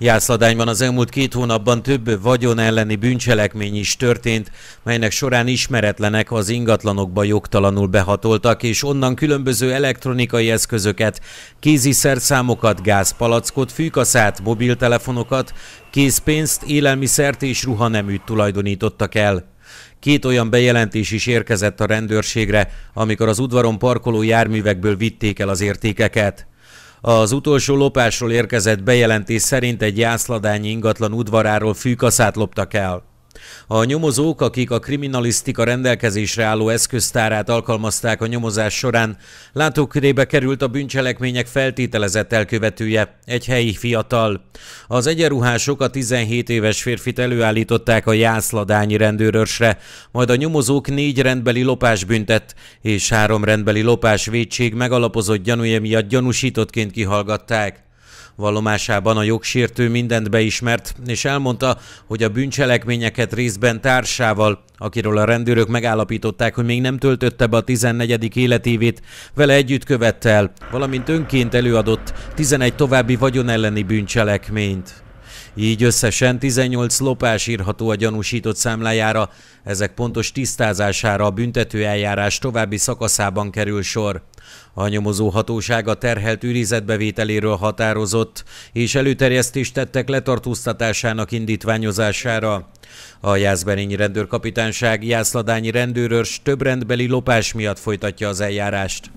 Jászladányban az elmúlt két hónapban több vagyon elleni bűncselekmény is történt, melynek során ismeretlenek az ingatlanokba jogtalanul behatoltak, és onnan különböző elektronikai eszközöket, kézi szerszámokat, gázpalackot, fűkaszát, mobiltelefonokat, készpénzt, élelmiszert és ruhaneműt tulajdonítottak el. Két olyan bejelentés is érkezett a rendőrségre, amikor az udvaron parkoló járművekből vitték el az értékeket. Az utolsó lopásról érkezett bejelentés szerint egy jászladányi ingatlan udvaráról fűkaszát loptak el. A nyomozók, akik a kriminalisztika rendelkezésre álló eszköztárát alkalmazták a nyomozás során, látókörébe került a bűncselekmények feltételezett elkövetője, egy helyi fiatal. Az egyenruhások a 17 éves férfit előállították a jászladányi rendőrösre, majd a nyomozók négy rendbeli lopás büntet és három rendbeli lopás védség megalapozott gyanúja miatt gyanúsítottként kihallgatták. Vallomásában a jogsértő mindent beismert, és elmondta, hogy a bűncselekményeket részben társával, akiről a rendőrök megállapították, hogy még nem töltötte be a 14. életévét, vele együtt követte el, valamint önként előadott 11 további vagyonelleni bűncselekményt. Így összesen 18 lopás írható a gyanúsított számlájára, ezek pontos tisztázására a büntető eljárás további szakaszában kerül sor. A nyomozó hatóság a terhelt őrizetbevételéről határozott, és előterjesztést tettek letartóztatásának indítványozására. A Jászberényi rendőrkapitányság Jászladányi rendőrös több rendbeli lopás miatt folytatja az eljárást.